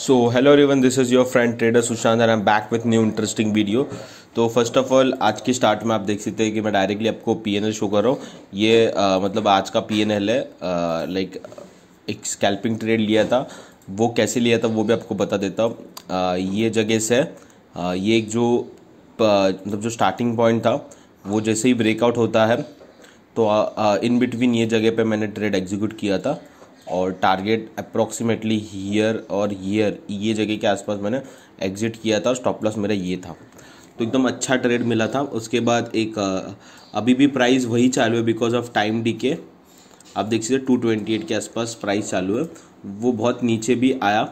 so hello everyone this is your friend trader Sushant I am back with new interesting video तो first of all आज के start में आप देख सकते हैं कि मैं डायरेक्टली आपको पी एन एल शो कर रहा हूँ ये आ, मतलब आज का पी एन एल है लाइक एक स्कैल्पिंग ट्रेड लिया था वो कैसे लिया था वो भी आपको बता देता हूँ ये जगह से आ, ये एक जो मतलब जो स्टार्टिंग पॉइंट था वो जैसे ही ब्रेकआउट होता है तो आ, आ, इन बिटवीन ये जगह पे मैंने ट्रेड एग्जीक्यूट किया था और टारगेट अप्रॉक्सीमेटली हीयर और हीयर ये जगह के आसपास मैंने एग्जिट किया था और स्टॉप लॉस मेरा ये था तो एकदम अच्छा ट्रेड मिला था उसके बाद एक अभी भी प्राइस वही चालू है बिकॉज ऑफ टाइम डी के आप देख सकते टू ट्वेंटी एट के आसपास प्राइस चालू है वो बहुत नीचे भी आया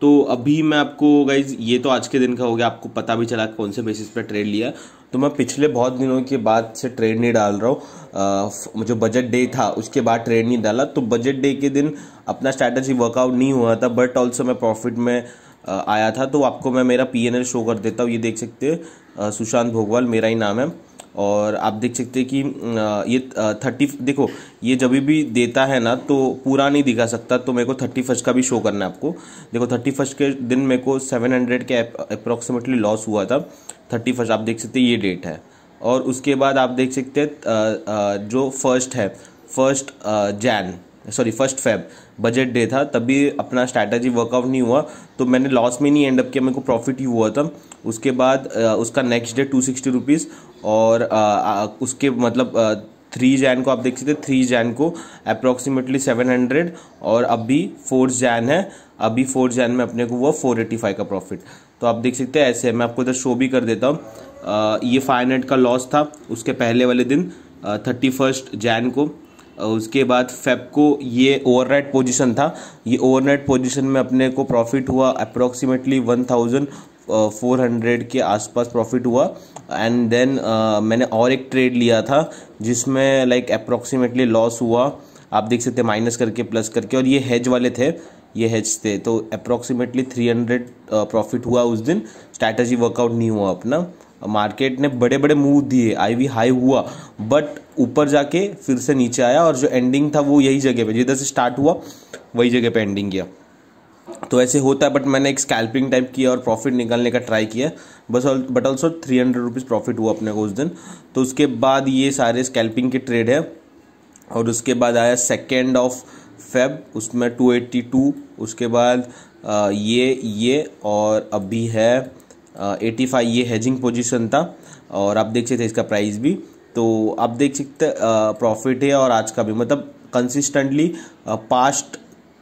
तो अभी मैं आपको गाइज ये तो आज के दिन का हो गया आपको पता भी चला कौन से बेसिस पे ट्रेड लिया तो मैं पिछले बहुत दिनों के बाद से ट्रेड नहीं डाल रहा हूँ जो बजट डे था उसके बाद ट्रेड नहीं डाला तो बजट डे के दिन अपना स्ट्रैटेजी वर्कआउट नहीं हुआ था बट ऑल्सो मैं प्रॉफिट में आया था तो आपको मैं मेरा पी शो कर देता हूँ ये देख सकते हैं सुशांत भोगवाल मेरा ही नाम है और आप देख सकते हैं कि ये थर्टी देखो ये जब भी देता है ना तो पूरा नहीं दिखा सकता तो मेरे को थर्टी फर्स्ट का भी शो करना है आपको देखो थर्टी फर्स्ट के दिन मेरे को सेवन हंड्रेड के अप्रोक्सीमेटली लॉस हुआ था थर्टी फर्स्ट आप देख सकते ये डेट है और उसके बाद आप देख सकते हैं जो फर्स्ट है first Jan sorry first Feb budget day था तभी अपना स्ट्रैटेजी वर्कआउट नहीं हुआ तो मैंने लॉस में नहीं एंड अप किया मेरे को प्रॉफिट ही हुआ था उसके बाद उसका next day two sixty rupees और उसके मतलब थ्री जैन को आप देख सकते थ्री जैन को अप्रॉक्सीमेटली सेवन हंड्रेड और अभी फोर जैन है अभी फोर जैन में अपने को हुआ फोर एटी फाइव का प्रॉफिट तो आप देख सकते हैं ऐसे मैं आपको इधर शो भी कर देता हूँ ये फाइव हंड्रेड का लॉस था उसके पहले वाले दिन थर्टी फर्स्ट जैन को उसके बाद फेपको ये ओवरनाइट पोजीशन था ये ओवरनाइट पोजीशन में अपने को प्रॉफिट हुआ approximately one thousand four hundred के आसपास प्रॉफिट हुआ एंड देन uh, मैंने और एक ट्रेड लिया था जिसमें लाइक अप्रोक्सीमेटली लॉस हुआ आप देख सकते हैं माइनस करके प्लस करके और ये हेज वाले थे ये हेज थे तो अप्रोक्सीमेटली थ्री हंड्रेड प्रॉफिट हुआ उस दिन स्ट्रैटेजी वर्कआउट नहीं हुआ अपना मार्केट ने बड़े बड़े मूव दिए आई वी हाई हुआ बट ऊपर जाके फिर से नीचे आया और जो एंडिंग था वो यही जगह पे जिधर से स्टार्ट हुआ वही जगह पे एंडिंग किया तो ऐसे होता है बट मैंने एक स्कैल्पिंग टाइप किया और प्रॉफिट निकालने का ट्राई किया बस but also three hundred rupees profit हुआ अपने को उस दिन तो उसके बाद ये सारे स्कैल्पिंग के ट्रेड है और उसके बाद आया सेकेंड ऑफ फेब उसमें टू एट्टी टू उसके बाद ये ये और अभी है एटी फाइव ये हैजिंग पोजीशन था और आप देख सकते हैं इसका प्राइस भी तो आप देख सकते प्रॉफिट है और आज का भी मतलब consistently past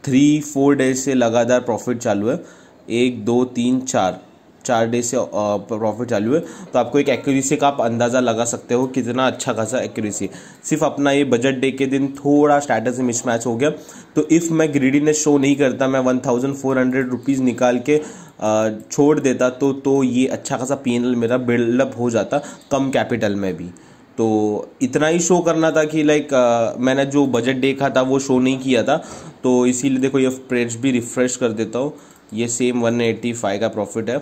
three four days से लगातार प्रॉफिट चालू है एक दो तीन चार चार डे से प्रॉफिट चालू है तो आपको एक एक्यूरेसी का आप अंदाज़ा लगा सकते हो कितना अच्छा खासा एक्यूरेसी सिर्फ अपना ये बजट डे के दिन थोड़ा स्टेटस मिसमैच हो गया तो इफ़ मैं ग्रीडीनेस शो नहीं करता मैं one thousand four hundred rupees निकाल के छोड़ देता तो तो ये अच्छा खासा पी मेरा बिल्डअप हो जाता कम कैपिटल में भी तो इतना ही शो करना था कि लाइक मैंने जो बजट देखा था वो शो नहीं किया था तो इसीलिए देखो ये प्रेज भी रिफ़्रेश कर देता हूँ ये सेम फाइव का प्रॉफिट है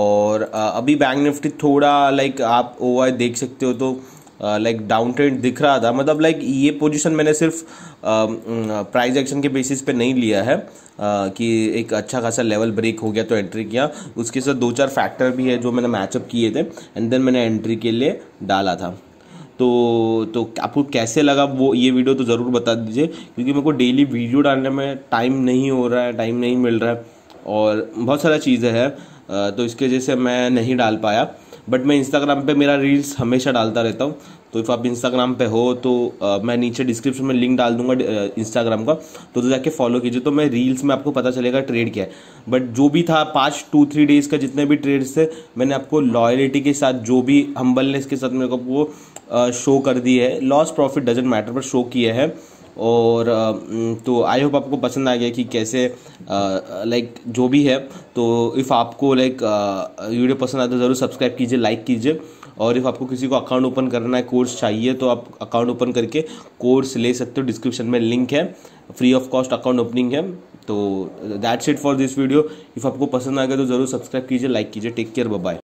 और अभी बैंक निफ्टी थोड़ा लाइक आप ओ देख सकते हो तो लाइक डाउन ट्रेंड दिख रहा था मतलब लाइक ये पोजीशन मैंने सिर्फ प्राइस एक्शन के बेसिस पे नहीं लिया है आ, कि एक अच्छा खासा लेवल ब्रेक हो गया तो एंट्री किया उसके साथ दो चार फैक्टर भी है जो मैंने मैचअप किए थे एंड देन मैंने एंट्री के लिए डाला था तो तो आपको कैसे लगा वो ये वीडियो तो ज़रूर बता दीजिए क्योंकि मेरे को डेली वीडियो डालने में टाइम नहीं हो रहा है टाइम नहीं मिल रहा है और बहुत सारा चीज़ें हैं तो इसके वजह से मैं नहीं डाल पाया बट मैं इंस्टाग्राम पे मेरा रील्स हमेशा डालता रहता हूँ तो इफ़ आप इंस्टाग्राम पे हो तो आ, मैं नीचे डिस्क्रिप्शन में लिंक डाल दूंगा इंस्टाग्राम का तो, तो जाके फॉलो कीजिए तो मैं रील्स में आपको पता चलेगा ट्रेड क्या है बट जो भी था पाँच टू थ्री डेज़ का जितने भी ट्रेड्स थे मैंने आपको लॉयलिटी के साथ जो भी हम्बलनेस के साथ मेरे को वो शो कर दी है लॉस प्रॉफिट डजेंट मैटर पर शो किया है और तो आई होप आपको पसंद आ गया कि कैसे लाइक जो भी है तो इफ़ आपको लाइक वीडियो पसंद आए तो ज़रूर सब्सक्राइब कीजिए लाइक कीजिए और इफ़ आपको किसी को अकाउंट ओपन करना है कोर्स चाहिए तो आप अकाउंट ओपन करके कोर्स ले सकते हो डिस्क्रिप्शन में लिंक है free of cost account opening है तो that's it for this video if आपको पसंद आ गया तो ज़रूर सब्सक्राइब कीजिए लाइक कीजिए टेक केयर बाय